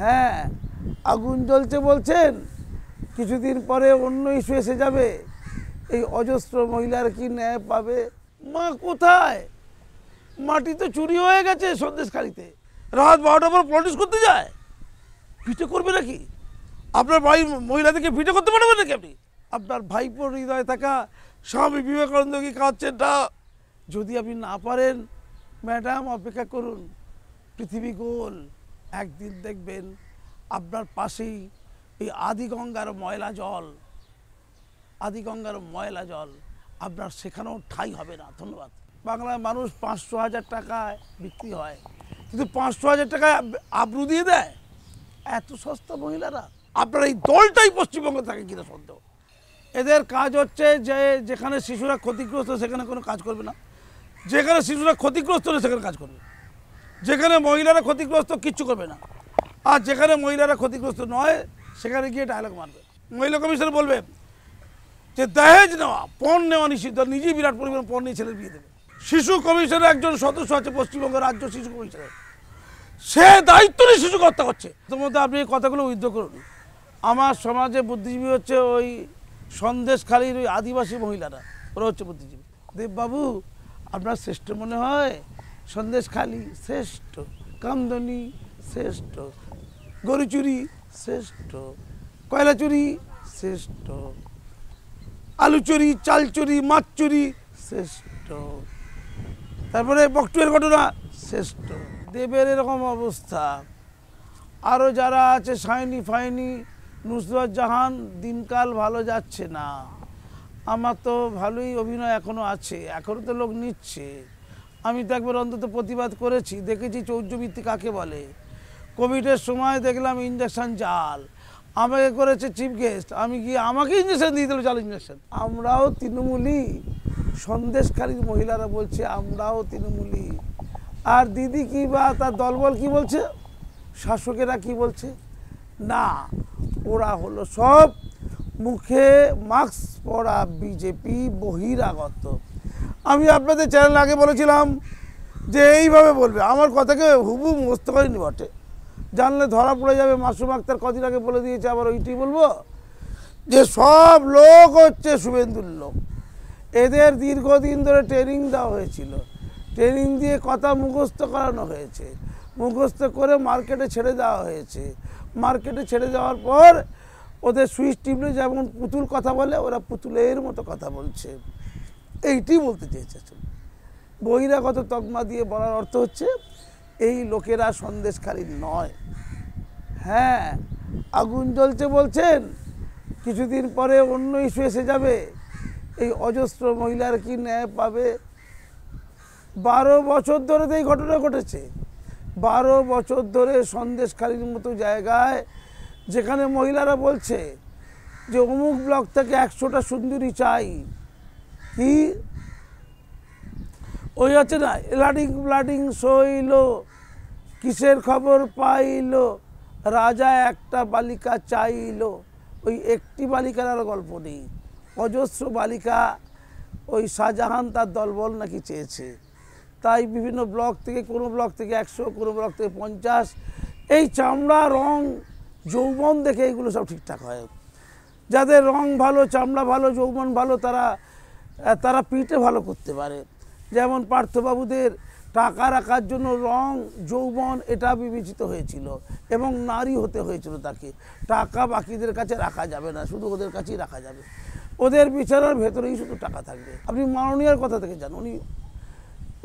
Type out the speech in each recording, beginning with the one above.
হ্যাঁ আগুন জ্বলছে বলছেন কিছুদিন পরে অন্য ইস্যু এসে যাবে এই অজস্র মহিলার কি ন্যায় পাবে মা কোথায় মাটি তো চুরি হয়ে গেছে সন্দেশখালিতে রাত বারোটার পর প্রটিস করতে যায় ফিটে করবে নাকি আপনার বাড়ির মহিলাদেরকে ফিটে করতে পারবেন নাকি আপনি আপনার ভাইপোর হৃদয়ে থাকা স্বামী বিবেকানন্দ কি খাওয়াচ্ছেন না যদি আপনি না পারেন ম্যাডাম অপেক্ষা করুন পৃথিবী গোল একদিন দেখবেন আপনার পাশেই এই আদিগঙ্গার ময়লা জল আদিগঙ্গার ময়লা জল আপনার সেখানেও ঠাই হবে না ধন্যবাদ বাংলার মানুষ পাঁচশো হাজার টাকায় বিক্রি হয় কিন্তু পাঁচশো হাজার টাকায় আবরু দিয়ে দেয় এত সস্তা মহিলারা আপনার এই দলটাই পশ্চিমবঙ্গে থাকে কিনা সন্দেহ এদের কাজ হচ্ছে যে যেখানে শিশুরা ক্ষতিগ্রস্ত সেখানে কোনো কাজ করবে না যেখানে শিশুরা ক্ষতিগ্রস্ত হলে সেখানে কাজ করবে যেখানে মহিলারা ক্ষতিগ্রস্ত কিচ্ছু করবে না আর যেখানে মহিলারা ক্ষতিগ্রস্ত নয় সেখানে গিয়ে ডায়লগ মারবে মহিলা কমিশন বলবে যে দাহেজ নেওয়া পণ নেওয়া নিষিদ্ধ নিজেই বিরাট পরিমাণ পণ নিয়ে ছেলের বিয়ে দেবে শিশু কমিশনের একজন সদস্য আছে পশ্চিমবঙ্গ রাজ্য শিশু কমিশনের সে দায়িত্ব নিয়ে শিশুকে হত্যা করছে মধ্যে আপনি এই কথাগুলো উদ্ধ করুন আমার সমাজে বুদ্ধিজীবী হচ্ছে ওই সন্দেশখালীর ওই আদিবাসী মহিলারা ওরা হচ্ছে বুদ্ধিজীবী দেববাবু আপনার শ্রেষ্ঠ মনে হয় সন্দেশখালি শ্রেষ্ঠ কামদনি শ্রেষ্ঠ গরু চুরি শ্রেষ্ঠ কয়লা চুরি শ্রেষ্ঠ আলু চুরি চাল চুরি মাছ চুরি শ্রেষ্ঠ তারপরে বকটুয়ের ঘটনা শ্রেষ্ঠ দেবের এরকম অবস্থা আরও যারা আছে সাইনি ফাইনি নুসরত জাহান দিনকাল ভালো যাচ্ছে না আমার তো ভালোই অভিনয় এখনও আছে এখনও তো লোক নিচ্ছে আমি তো একবার অন্তত প্রতিবাদ করেছি দেখেছি চৌর্যবৃত্তি কাকে বলে কোভিডের সময় দেখলাম ইঞ্জেকশান জাল আমাকে করেছে চিফ গেস্ট আমি কি আমাকে ইঞ্জেকশান দিয়ে দিল জাল ইঞ্জেকশান আমরাও তৃণমূলই সন্দেশকারী মহিলারা বলছে আমরাও তৃণমূলই আর দিদি কি বা তার দলবল কি বলছে শাসকেরা কি বলছে না ওরা হলো সব মুখে মাস্ক পরা বিজেপি বহিরাগত আমি আপনাদের চ্যানেল আগে বলেছিলাম যে এইভাবে বলবে আমার কথাকে হুবু মস্ত করেনি বটে জানলে ধরা পড়ে যাবে মাসুম আক্তার কদিন আগে বলে দিয়েছে আবার ওইটি বলবো যে সব লোক হচ্ছে শুভেন্দুর লোক এদের দীর্ঘদিন ধরে ট্রেনিং দেওয়া হয়েছিল ট্রেনিং দিয়ে কথা মুখস্থ করানো হয়েছে মুখস্থ করে মার্কেটে ছেড়ে দেওয়া হয়েছে মার্কেটে ছেড়ে দেওয়ার পর ওদের সুইচ টিপলে যেমন পুতুল কথা বলে ওরা পুতুলের মতো কথা বলছে এইটি বলতে চেয়েছে বহিরাগত তকমা দিয়ে বলার অর্থ হচ্ছে এই লোকেরা সন্দেশকারী নয় হ্যাঁ আগুন জ্বলছে বলছেন কিছুদিন পরে অন্য ইস্যু এসে যাবে এই অজস্র মহিলার কি ন্যায় পাবে বারো বছর ধরে তো এই ঘটনা ঘটেছে বারো বছর ধরে সন্দেশকারীর মতো জায়গায় যেখানে মহিলারা বলছে যে অমুক ব্লক থেকে একশোটা সুন্দরী চাই কি ওই আছে না লাডিং ব্লাডিং সইল কিসের খবর পাইল রাজা একটা বালিকা চাইল ওই একটি বালিকার আর গল্প নেই অজস্র বালিকা ওই শাহজাহান তার দলবল নাকি চেয়েছে তাই বিভিন্ন ব্লক থেকে কোনো ব্লক থেকে একশো কোনো ব্লক থেকে পঞ্চাশ এই চামড়া রং যৌবন দেখে এগুলো সব ঠিকঠাক হয় যাদের রং ভালো চামড়া ভালো যৌবন ভালো তারা তারা পিঠে ভালো করতে পারে যেমন পার্থবাবুদের টাকা রাখার জন্য রং যৌবন এটা বিবেচিত হয়েছিল এবং নারী হতে হয়েছিল তাকে টাকা বাকিদের কাছে রাখা যাবে না শুধু ওদের কাছেই রাখা যাবে ওদের বিচারের ভেতরেই শুধু টাকা থাকবে আপনি মাননীয়ার কথা থেকে জান উনি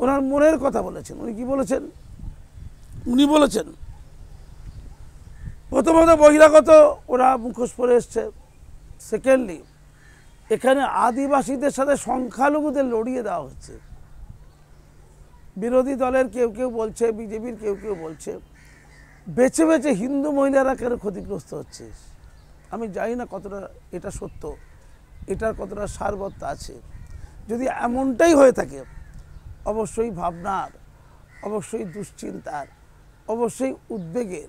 ওনার মনের কথা বলেছেন উনি কি বলেছেন উনি বলেছেন প্রথমত বহিরাগত ওরা মুখোশ পরে এসছে সেকেন্ডলি এখানে আদিবাসীদের সাথে সংখ্যালঘুদের লড়িয়ে দেওয়া হচ্ছে বিরোধী দলের কেউ কেউ বলছে বিজেপির কেউ কেউ বলছে বেছে বেছে হিন্দু মহিলারা কেন ক্ষতিগ্রস্ত হচ্ছে আমি জানি না কতটা এটা সত্য এটার কতটা সারবত্ত আছে যদি এমনটাই হয়ে থাকে অবশ্যই ভাবনার অবশ্যই দুশ্চিন্তার অবশ্যই উদ্বেগের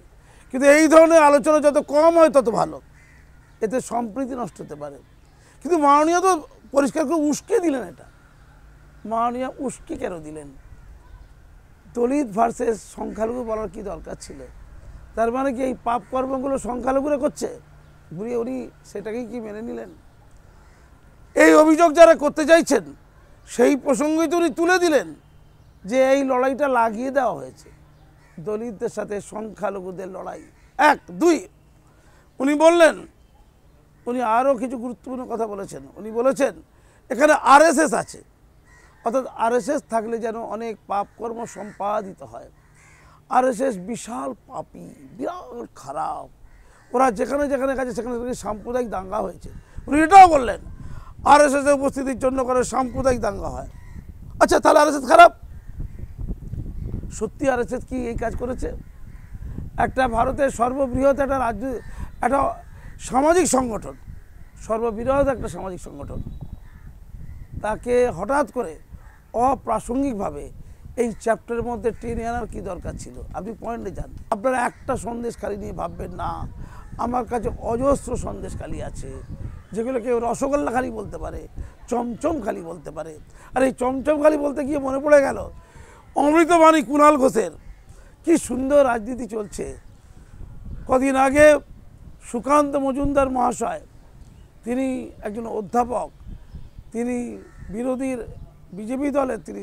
কিন্তু এই ধরনের আলোচনা যত কম হয় তত ভালো এতে সম্প্রীতি নষ্ট হতে পারে কিন্তু মাননীয় তো পরিষ্কার করে উস্কে দিলেন এটা মাননীয় উস্কে কেন দিলেন দলিত ভার্সেস সংখ্যালঘু বলার কি দরকার ছিল তার মানে কি এই পাপ কর্মগুলো সংখ্যালঘুরা করছে ঘুরিয়ে উনি সেটাকেই কি মেনে নিলেন এই অভিযোগ যারা করতে চাইছেন সেই প্রসঙ্গে তো উনি তুলে দিলেন যে এই লড়াইটা লাগিয়ে দেওয়া হয়েছে দলিতদের সাথে সংখ্যালঘুদের লড়াই এক দুই উনি বললেন উনি আরও কিছু গুরুত্বপূর্ণ কথা বলেছেন উনি বলেছেন এখানে আরএসএস আছে অর্থাৎ আরএসএস থাকলে যেন অনেক পাপকর্ম সম্পাদিত হয় আরএসএস বিশাল পাপি বিরাট খারাপ ওরা যেখানে যেখানে গেছে সেখানে সেখানে সাম্প্রদায়িক দাঙ্গা হয়েছে উনি এটাও বললেন আরএসএসের উপস্থিতির জন্য করে সাম্প্রদায়িক দাঙ্গা হয় আচ্ছা তাহলে আরএসএস খারাপ সত্যি আরএসএস কি এই কাজ করেছে একটা ভারতের সর্ববৃহৎ একটা রাজ্য একটা সামাজিক সংগঠন সর্ববিরোধ একটা সামাজিক সংগঠন তাকে হঠাৎ করে অপ্রাসঙ্গিকভাবে এই চ্যাপ্টারের মধ্যে টেনে আনার কী দরকার ছিল আপনি পয়েন্টে যান আপনারা একটা সন্দেশখালি নিয়ে ভাববেন না আমার কাছে অজস্র সন্দেশখালি আছে যেগুলো কেউ রসগোল্লা খালি বলতে পারে চমচমখালি বলতে পারে আর এই চমচমখালি বলতে গিয়ে মনে পড়ে গেল অমৃতবাণী কুণাল ঘোষের কি সুন্দর রাজনীতি চলছে কদিন আগে সুকান্ত মজুমদার মহাশয় তিনি একজন অধ্যাপক তিনি বিরোধীর বিজেপি দলের তিনি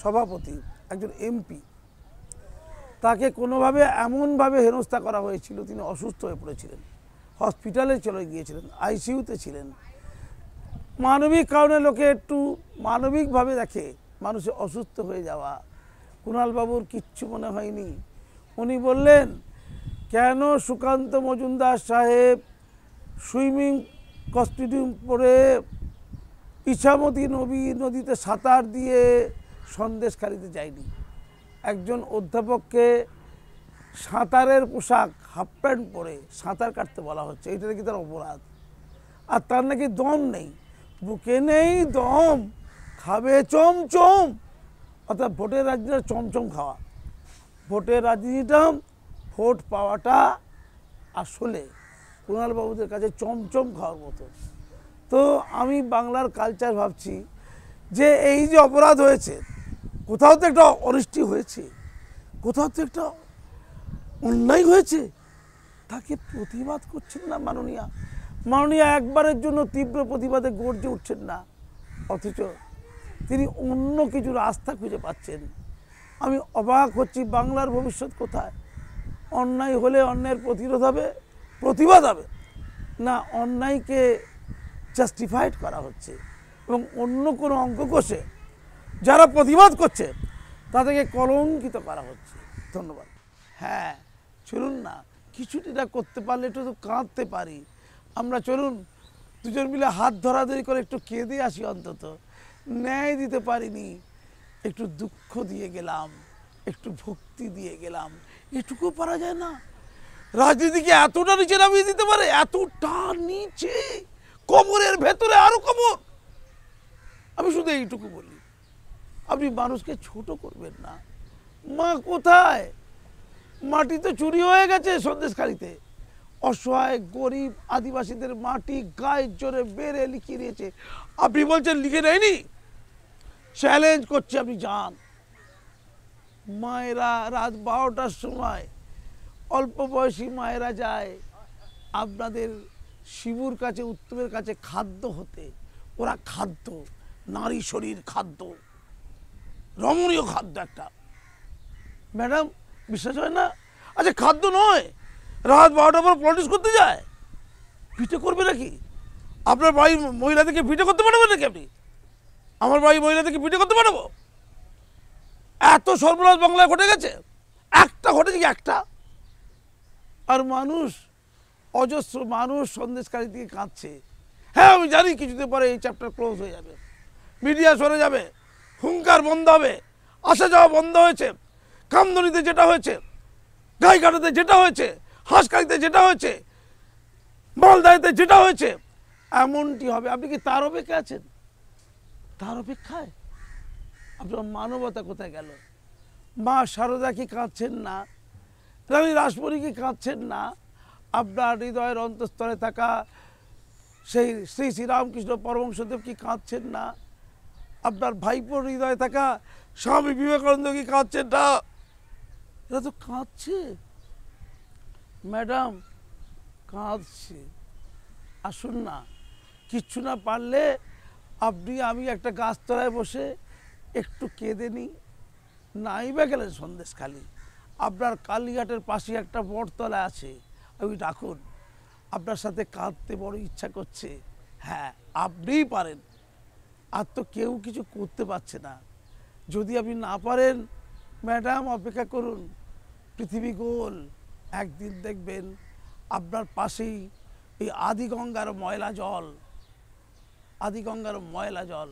সভাপতি একজন এমপি তাকে কোনোভাবে এমনভাবে হেনস্থা করা হয়েছিল তিনি অসুস্থ হয়ে পড়েছিলেন হসপিটালে চলে গিয়েছিলেন আইসিউতে ছিলেন মানবিক কারণে লোকে একটু মানবিকভাবে দেখে মানুষে অসুস্থ হয়ে যাওয়া কুণালবাবুর কিচ্ছু মনে হয়নি উনি বললেন কেন সুকান্ত মজুমদার সাহেব সুইমিং কস্টিউম পরে ইছামতি নবী নদীতে সাঁতার দিয়ে সন্দেশ খালিতে যায়নি একজন অধ্যাপককে সাঁতারের পোশাক হাফ প্যান্ট পরে সাঁতার কাটতে বলা হচ্ছে এটা নাকি তার অপরাধ আর তার নাকি দম নেই বুকে নেই দম খাবে চমচম অর্থাৎ ভোটের রাজনীতি চমচম খাওয়া ভোটের রাজনীতিটা ভোট পাওয়াটা আসলে কুণালবাবুদের কাছে চমচম খাওয়ার মতো তো আমি বাংলার কালচার ভাবছি যে এই যে অপরাধ হয়েছে কোথাও তো একটা অনিষ্টি হয়েছে কোথাও তো একটা অন্যায় হয়েছে তাকে প্রতিবাদ করছেন না মাননীয়া মাননীয়া একবারের জন্য তীব্র প্রতিবাদে গর্জে উঠছেন না অথচ তিনি অন্য কিছু রাস্তা খুঁজে পাচ্ছেন আমি অবাক হচ্ছি বাংলার ভবিষ্যৎ কোথায় অন্যায় হলে অন্যায়ের প্রতিরোধ হবে প্রতিবাদ হবে না অন্যায়কে জাস্টিফাইড করা হচ্ছে এবং অন্য কোনো অঙ্ক কষে যারা প্রতিবাদ করছে তাদেরকে কলঙ্কিত করা হচ্ছে ধন্যবাদ হ্যাঁ চলুন না কিছুটা করতে পারলে একটু তো কাঁদতে পারি আমরা চলুন দুজন মিলে হাত ধরাধরি করে একটু কেঁদে আসি অন্তত ন্যায় দিতে পারিনি একটু দুঃখ দিয়ে গেলাম একটু ভক্তি দিয়ে গেলাম এটুকু পারা যায় না রাজনীতিকে এতটা নিচে নামিয়ে দিতে পারে এতটা নিচে কবরের ভেতরে আরো কবর আমি শুধু এইটুকু বলি আপনি মানুষকে ছোট করবেন না মা কোথায় মাটি তো চুরি হয়ে গেছে সন্দেশখালিতে অসহায় গরিব আদিবাসীদের মাটি গায়ের জোরে বেড়ে লিখিয়ে দিয়েছে আপনি বলছেন লিখে নেয়নি চ্যালেঞ্জ করছে আপনি যান মায়েরা রাত বারোটার সময় অল্প বয়সী মায়েরা যায় আপনাদের শিবুর কাছে উত্তমের কাছে খাদ্য হতে ওরা খাদ্য নারী শরীর খাদ্য রমণীয় খাদ্য একটা ম্যাডাম বিশ্বাস হয় না আচ্ছা খাদ্য নয় রাত বারোটার পর পলিটিক্স করতে যায় ভিটে করবে নাকি আপনার বাড়ির মহিলাদেরকে ভিটে করতে পারবেন নাকি আপনি আমার বাড়ির মহিলাদেরকে ভিটে করতে পারবো এত সর্বনাশ বাংলায় ঘটে গেছে একটা ঘটেছে কি একটা আর মানুষ অজস্র মানুষ সন্দেশকারী দিকে কাঁদছে হ্যাঁ আমি জানি কিছুদিন পরে এই চ্যাপ্টার ক্লোজ হয়ে যাবে মিডিয়া সরে যাবে হুঙ্কার বন্ধ হবে আসা যাওয়া বন্ধ হয়েছে কামদনিতে যেটা হয়েছে গাইঘাটাতে যেটা হয়েছে হাঁসকারিতে যেটা হয়েছে মালদাড়িতে যেটা হয়েছে এমনটি হবে আপনি কি তার অপেক্ষা আছেন তার অপেক্ষায় আপনার মানবতা কোথায় গেল মা সারদা কি কাঁদছেন না রানী রাসমণি কি কাঁদছেন না আপনার হৃদয়ের অন্তঃস্তরে থাকা সেই শ্রী শ্রীরামকৃষ্ণ পরমংশদেব কি কাঁদছেন না আপনার ভাইপোর হৃদয়ে থাকা স্বামী বিবেকানন্দ কি কাঁদছেন না এরা তো কাঁদছে ম্যাডাম কাঁদছে আসুন না কিচ্ছু না পারলে আপনি আমি একটা গাছতলায় বসে একটু কেঁদে নিই নাই বা গেলেন খালি আপনার কালীঘাটের পাশে একটা বটতলা আছে ওই ডাকুন আপনার সাথে কাঁদতে বড় ইচ্ছা করছে হ্যাঁ আপনিই পারেন আর তো কেউ কিছু করতে পারছে না যদি আপনি না পারেন ম্যাডাম অপেক্ষা করুন পৃথিবী গোল একদিন দেখবেন আপনার পাশেই এই আদি গঙ্গার ময়লা জল আদি গঙ্গার ময়লা জল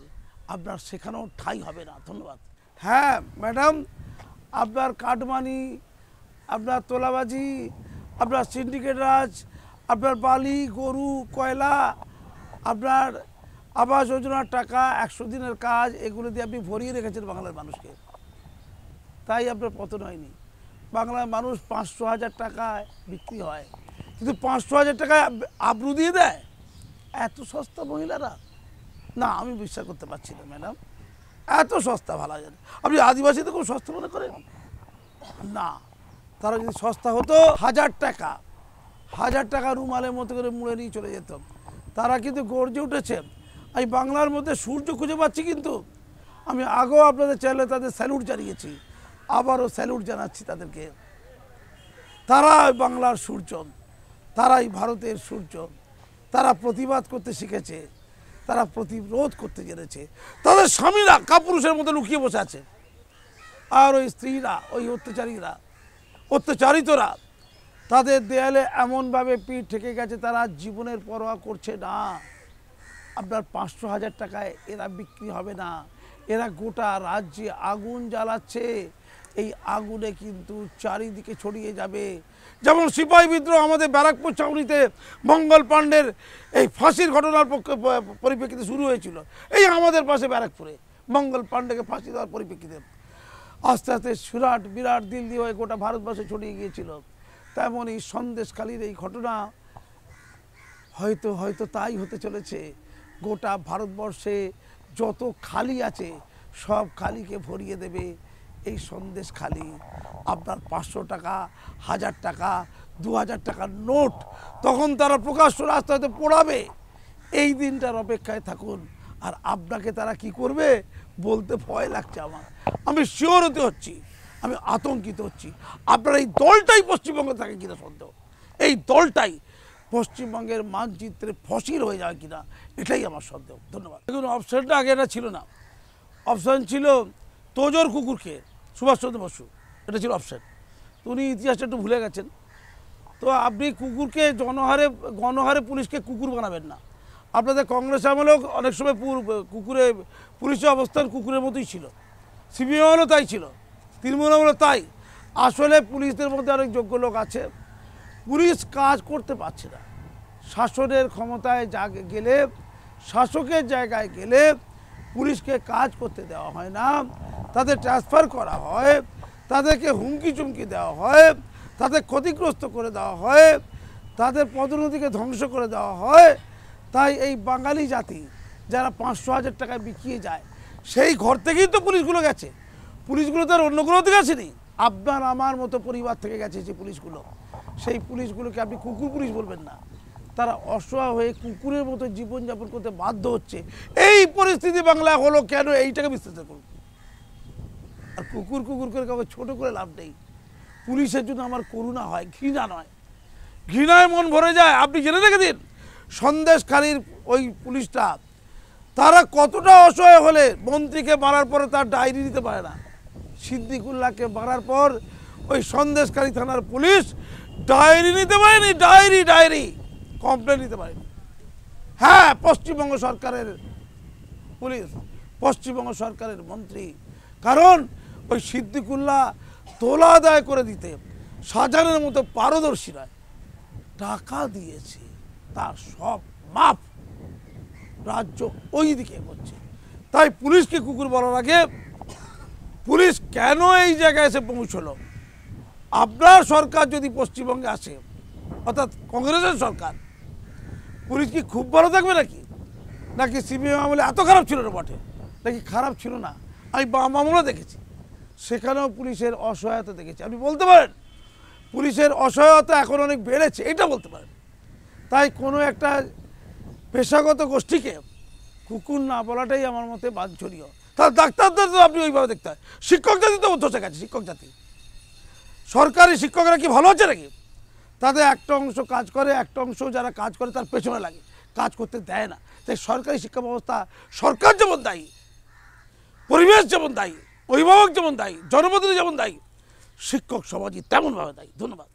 আপনার সেখানেও ঠাই হবে না ধন্যবাদ হ্যাঁ ম্যাডাম আপনার কাটমানি আপনার তোলাবাজি আপনার সিন্ডিকেট রাজ আপনার বালি গরু কয়লা আপনার আবাস যোজনার টাকা একশো দিনের কাজ এগুলো দিয়ে আপনি ভরিয়ে রেখেছেন বাংলার মানুষকে তাই আপনার পতন হয়নি বাংলার মানুষ পাঁচশো হাজার টাকায় বিক্রি হয় কিন্তু পাঁচশো হাজার টাকায় আব্রু দিয়ে দেয় এত সস্তা মহিলারা না আমি বিশ্বাস করতে পারছি না ম্যাডাম এত সস্তা ভালো যায় আপনি আদিবাসীতে খুব সস্তা মনে করেন না তারা যদি সস্তা হতো হাজার টাকা হাজার টাকা রুমালের মতো করে মুড়ে নিয়ে চলে যেত তারা কিন্তু গর্জে উঠেছে আমি বাংলার মধ্যে সূর্য খুঁজে পাচ্ছি কিন্তু আমি আগেও আপনাদের চ্যানেলে তাদের স্যালুট জানিয়েছি আবারও স্যালুট জানাচ্ছি তাদেরকে তারা বাংলার সূর্য তারাই ভারতের সূর্য তারা প্রতিবাদ করতে শিখেছে তারা প্রতিরোধ করতে জেনেছে তাদের স্বামীরা কাপুরুষের মতো লুকিয়ে বসে আছে আর ওই স্ত্রীরা ওই অত্যাচারীরা অত্যাচারিতরা তাদের দেয়ালে এমনভাবে পিঠ ঠেকে গেছে তারা জীবনের পরোয়া করছে না আপনার পাঁচশো হাজার টাকায় এরা বিক্রি হবে না এরা গোটা রাজ্যে আগুন জ্বালাচ্ছে এই আগুনে কিন্তু চারিদিকে ছড়িয়ে যাবে যেমন সিপাহী বিদ্রোহ আমাদের ব্যারাকপুর চাউনিতে মঙ্গল পাণ্ডের এই ফাঁসির ঘটনার পক্ষে পরিপ্রেক্ষিতে শুরু হয়েছিল এই আমাদের পাশে ব্যারাকপুরে মঙ্গল পাণ্ডেকে ফাঁসি দেওয়ার পরিপ্রেক্ষিতে আস্তে আস্তে সুরাট বিরাট দিল্লি হয়ে গোটা ভারতবর্ষে ছড়িয়ে গিয়েছিল তেমন এই সন্দেশকালীর এই ঘটনা হয়তো হয়তো তাই হতে চলেছে গোটা ভারতবর্ষে যত খালি আছে সব খালিকে ভরিয়ে দেবে এই সন্দেশ খালি আপনার পাঁচশো টাকা হাজার টাকা দু হাজার টাকার নোট তখন তারা প্রকাশ্য রাস্তাতে পড়াবে এই দিনটার অপেক্ষায় থাকুন আর আপনাকে তারা কি করবে বলতে ভয় লাগছে আমার আমি শিওর হতে হচ্ছি আমি আতঙ্কিত হচ্ছি আপনার এই দলটাই পশ্চিমবঙ্গে থাকে কিনা সন্দেহ এই দলটাই পশ্চিমবঙ্গের মানচিত্রে ফসিল হয়ে যাবে কিনা এটাই আমার সন্দেহ ধন্যবাদ দেখুন অপশানটা আগে এটা ছিল না অপশান ছিল তোজোর কুকুরকে সুভাষচন্দ্র বসু এটা ছিল অপশান তো উনি ইতিহাসটা একটু ভুলে গেছেন তো আপনি কুকুরকে জনহারে গণহারে পুলিশকে কুকুর বানাবেন না আপনাদের কংগ্রেস আমলেও অনেক সময় কুকুরে পুলিশের অবস্থান কুকুরের মতোই ছিল সিপিএমও তাই ছিল তৃণমূল আমলও তাই আসলে পুলিশদের মধ্যে অনেক যোগ্য লোক আছে পুলিশ কাজ করতে পারছে না শাসনের ক্ষমতায় যা গেলে শাসকের জায়গায় গেলে পুলিশকে কাজ করতে দেওয়া হয় না তাদের ট্রান্সফার করা হয় তাদেরকে হুমকি চুমকি দেওয়া হয় তাদের ক্ষতিগ্রস্ত করে দেওয়া হয় তাদের পদোন্নতিকে ধ্বংস করে দেওয়া হয় তাই এই বাঙালি জাতি যারা পাঁচশো হাজার টাকা বিকিয়ে যায় সেই ঘর থেকেই তো পুলিশগুলো গেছে পুলিশগুলো তো আর অন্য কোনো দিকে আসেনি আপনার আমার মতো পরিবার থেকে গেছে যে পুলিশগুলো সেই পুলিশগুলোকে আপনি কুকুর পুলিশ বলবেন না তারা অসহায় হয়ে কুকুরের মতো জীবনযাপন করতে বাধ্য হচ্ছে এই পরিস্থিতি বাংলা হলো কেন এইটাকে বিশ্লেষণ করুন আর কুকুর কুকুর করে কাউকে ছোটো করে লাভ নেই পুলিশের জন্য আমার করুণা হয় ঘৃণা নয় ঘৃণায় মন ভরে যায় আপনি জেনে রেখে দিন সন্দেশকারীর ওই পুলিশটা তারা কতটা অসহায় হলে মন্ত্রীকে মারার পরে তার ডায়েরি দিতে পারে না সিদ্দিকুল্লাহকে মারার পর ওই সন্দেশকারী থানার পুলিশ ডায়েরি নিতে পারেনি ডায়েরি ডায়েরি কমপ্লেন নিতে পারেনি হ্যাঁ পশ্চিমবঙ্গ সরকারের পুলিশ পশ্চিমবঙ্গ সরকারের মন্ত্রী কারণ ওই সিদ্দিকুল্লাহ তোলা দায় করে দিতে সাজানের মতো পারদর্শী নয় টাকা দিয়েছে তার সব মাপ রাজ্য ওই দিকে এগোচ্ছে তাই পুলিশকে কুকুর বলার আগে পুলিশ কেন এই জায়গায় এসে পৌঁছলো আপনার সরকার যদি পশ্চিমবঙ্গে আসে অর্থাৎ কংগ্রেসের সরকার পুলিশ কি খুব ভালো থাকবে নাকি নাকি সিবিআই আমলে এত খারাপ ছিল না বটে নাকি খারাপ ছিল না আমি বাম আমলে দেখেছি সেখানেও পুলিশের অসহায়তা দেখেছি আপনি বলতে পারেন পুলিশের অসহায়তা এখন অনেক বেড়েছে এটা বলতে পারেন তাই কোনো একটা পেশাগত গোষ্ঠীকে কুকুর না বলাটাই আমার মতে বাঞ্ছনীয় তাহলে ডাক্তারদের তো আপনি ওইভাবে দেখতে হয় শিক্ষক জাতি তো ধসে শেখাচ্ছে শিক্ষক জাতি সরকারি শিক্ষকরা কি ভালো আছে নাকি তাদের একটা অংশ কাজ করে একটা অংশ যারা কাজ করে তার পেছনে লাগে কাজ করতে দেয় না তাই সরকারি শিক্ষা ব্যবস্থা সরকার যেমন দায়ী পরিবেশ যেমন দায়ী অভিভাবক যেমন দায়ী জনপ্রতিনিধি যেমন দায়ী শিক্ষক সমাজই তেমনভাবে দায়ী ধন্যবাদ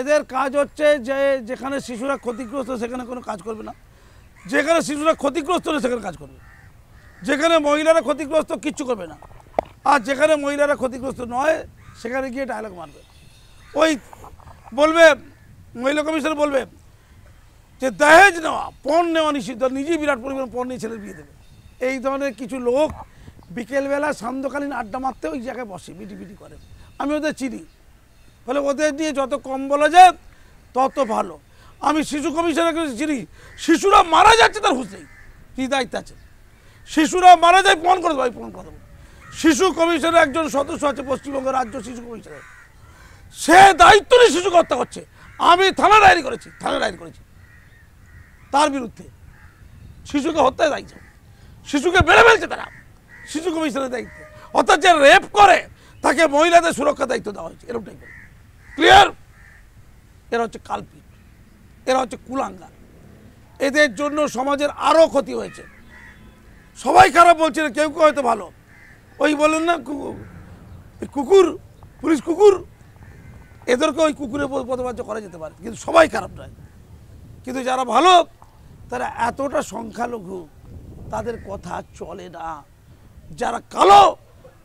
এদের কাজ হচ্ছে যে যেখানে শিশুরা ক্ষতিগ্রস্ত সেখানে কোনো কাজ করবে না যেখানে শিশুরা ক্ষতিগ্রস্ত হলে সেখানে কাজ করবে যেখানে মহিলারা ক্ষতিগ্রস্ত কিচ্ছু করবে না আর যেখানে মহিলারা ক্ষতিগ্রস্ত নয় সেখানে গিয়ে ডায়লগ মারবে ওই বলবে মহিলা কমিশন বলবে যে দাহেজ নেওয়া পণ নেওয়া নিষিদ্ধ নিজেই বিরাট পরিমাণ পণ নিয়ে ছেলে বিয়ে দেবে এই ধরনের কিছু লোক বিকেলবেলা সান্ধ্যকালীন আড্ডা মারতে ওই জায়গায় বসে বিটি বিটি করে আমি ওদের চিনি ফলে ওদের দিয়ে যত কম বলা যায় তত ভালো আমি শিশু কমিশনারকে চিনি শিশুরা মারা যাচ্ছে তার হুঁশ নেই কী দায়িত্ব আছে শিশুরা মারা যায় ফোন করে দেবো ফোন করে দেবো শিশু কমিশনের একজন সদস্য আছে পশ্চিমবঙ্গ রাজ্য শিশু কমিশনের সে দায়িত্ব নিয়ে শিশু হত্যা করছে আমি থানা ডায়েরি করেছি থানা ডায়েরি করেছি তার বিরুদ্ধে শিশুকে হত্যায় দায়িত্ব শিশুকে বেড়ে ফেলছে তারা শিশু কমিশনের দায়িত্ব অর্থাৎ যে রেপ করে তাকে মহিলাদের সুরক্ষা দায়িত্ব দেওয়া হয়েছে এরকম টাইপের ক্লিয়ার এরা হচ্ছে কালপিট এরা হচ্ছে কুলাঙ্গার এদের জন্য সমাজের আরও ক্ষতি হয়েছে সবাই খারাপ বলছে না কেউ কেউ হয়তো ভালো ওই বলেন না কুকুর পুলিশ কুকুর এদেরকে ওই কুকুরে পদবাহ্য করা যেতে পারে কিন্তু সবাই খারাপ নয় কিন্তু যারা ভালো তারা এতটা সংখ্যালঘু তাদের কথা চলে না যারা কালো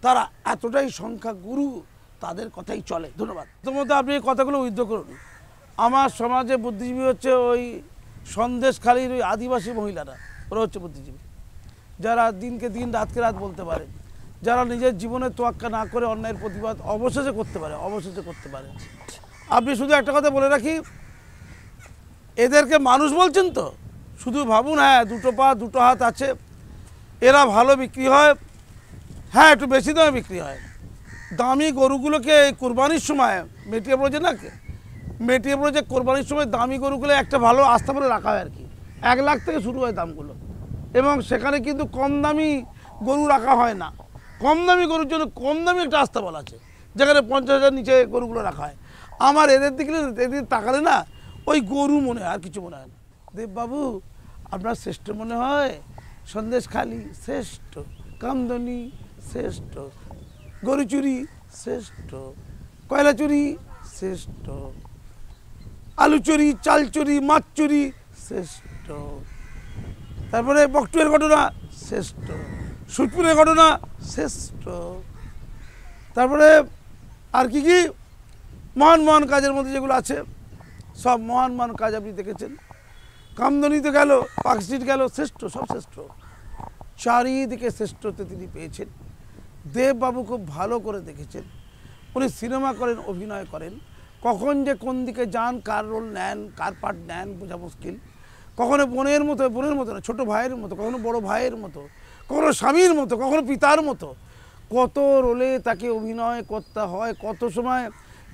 তারা এতটাই সংখ্যা গুরু তাদের কথাই চলে ধন্যবাদ প্রথমত আপনি এই কথাগুলো উদ্ধ করুন আমার সমাজে বুদ্ধিজীবী হচ্ছে ওই খালির ওই আদিবাসী মহিলারা ওরা হচ্ছে বুদ্ধিজীবী যারা দিনকে দিন রাতকে রাত বলতে পারে যারা নিজের জীবনে তোয়াক্কা না করে অন্যায়ের প্রতিবাদ অবশেষে করতে পারে অবশেষে করতে পারে আপনি শুধু একটা কথা বলে রাখি এদেরকে মানুষ বলছেন তো শুধু ভাবুন হ্যাঁ দুটো পা দুটো হাত আছে এরা ভালো বিক্রি হয় হ্যাঁ একটু বেশি দামে বিক্রি হয় দামি গরুগুলোকে এই কোরবানির সময় মেটিয়ে পড়েছে না মেটিয়ে পড়েছে কোরবানির সময় দামি গরুগুলো একটা ভালো আস্থা করে রাখা হয় আর কি এক লাখ থেকে শুরু হয় দামগুলো এবং সেখানে কিন্তু কম দামি গরু রাখা হয় না কম দামি গরুর জন্য কম দামি একটা বল আছে যেখানে পঞ্চাশ হাজার নিচে গরুগুলো রাখা হয় আমার এদের দিকে এদের তাকালে না ওই গরু মনে হয় আর কিছু মনে হয় না দেববাবু আপনার শ্রেষ্ঠ মনে হয় সন্দেশ খালি শ্রেষ্ঠ কামদনি শ্রেষ্ঠ গরু চুরি শ্রেষ্ঠ কয়লা চুরি শ্রেষ্ঠ আলু চুরি চাল চুরি মাছ চুরি শ্রেষ্ঠ তারপরে বকটুয়ের ঘটনা শ্রেষ্ঠ সুটপুরের ঘটনা শ্রেষ্ঠ তারপরে আর কি কি মহান মহান কাজের মধ্যে যেগুলো আছে সব মহান মহান কাজ আপনি দেখেছেন কামদনি তো গেল পাকস্ট্রিট গেল শ্রেষ্ঠ সব শ্রেষ্ঠ চারিদিকে শ্রেষ্ঠতে তিনি পেয়েছেন দেববাবু খুব ভালো করে দেখেছেন উনি সিনেমা করেন অভিনয় করেন কখন যে কোন দিকে যান কার রোল নেন কার পার্ট নেন বোঝা মুশকিল কখনো বোনের মতো বোনের মতো না ছোটো ভাইয়ের মতো কখনো বড় ভাইয়ের মতো কখনো স্বামীর মতো কখনো পিতার মতো কত রোলে তাকে অভিনয় করতে হয় কত সময়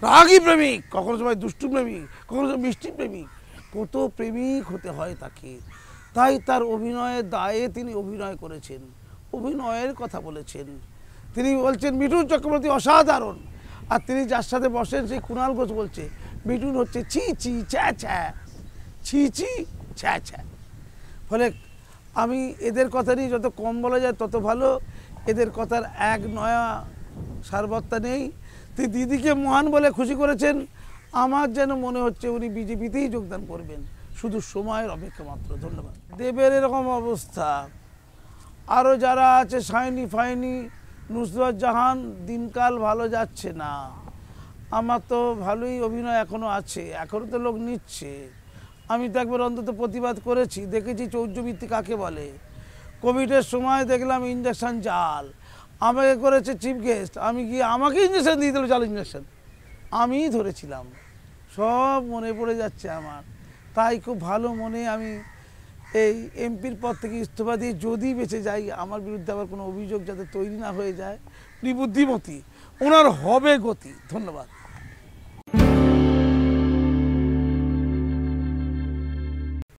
রাগী প্রেমিক কখনো সময় দুষ্টু প্রেমিক কখনো সময় মিষ্টি প্রেমিক কত প্রেমিক হতে হয় তাকে তাই তার অভিনয়ের দায়ে তিনি অভিনয় করেছেন অভিনয়ের কথা বলেছেন তিনি বলছেন মিঠুন চক্রবর্তী অসাধারণ আর তিনি যার সাথে বসেন সেই কুণাল ঘোষ বলছে মিঠুন হচ্ছে ছি ছি ছ্যা ছ্যা ছি ছি ছ্যা ছ্যা ফলে আমি এদের কথা নিয়ে যত কম বলা যায় তত ভালো এদের কথার এক নয়া সারবত্তা নেই তিনি দিদিকে মহান বলে খুশি করেছেন আমার যেন মনে হচ্ছে উনি বিজেপিতেই যোগদান করবেন শুধু সময়ের অপেক্ষা মাত্র ধন্যবাদ দেবের এরকম অবস্থা আরও যারা আছে সাইনি ফাইনি নুসরত জাহান দিনকাল ভালো যাচ্ছে না আমার তো ভালোই অভিনয় এখনও আছে এখনও তো লোক নিচ্ছে আমি তো একবার অন্তত প্রতিবাদ করেছি দেখেছি চৌর্যবৃত্তি কাকে বলে কোভিডের সময় দেখলাম ইঞ্জেকশন জাল আমাকে করেছে চিফ গেস্ট আমি গিয়ে আমাকে ইঞ্জেকশান দিয়ে দিল জাল ইঞ্জেকশান আমিই ধরেছিলাম সব মনে পড়ে যাচ্ছে আমার তাই খুব ভালো মনে আমি এই এমপির পদ থেকে ইস্তফা দিয়ে যদি বেঁচে যাই আমার বিরুদ্ধে আবার কোনো অভিযোগ যাতে তৈরি না হয়ে যায় উনি বুদ্ধিমতী ওনার হবে গতি ধন্যবাদ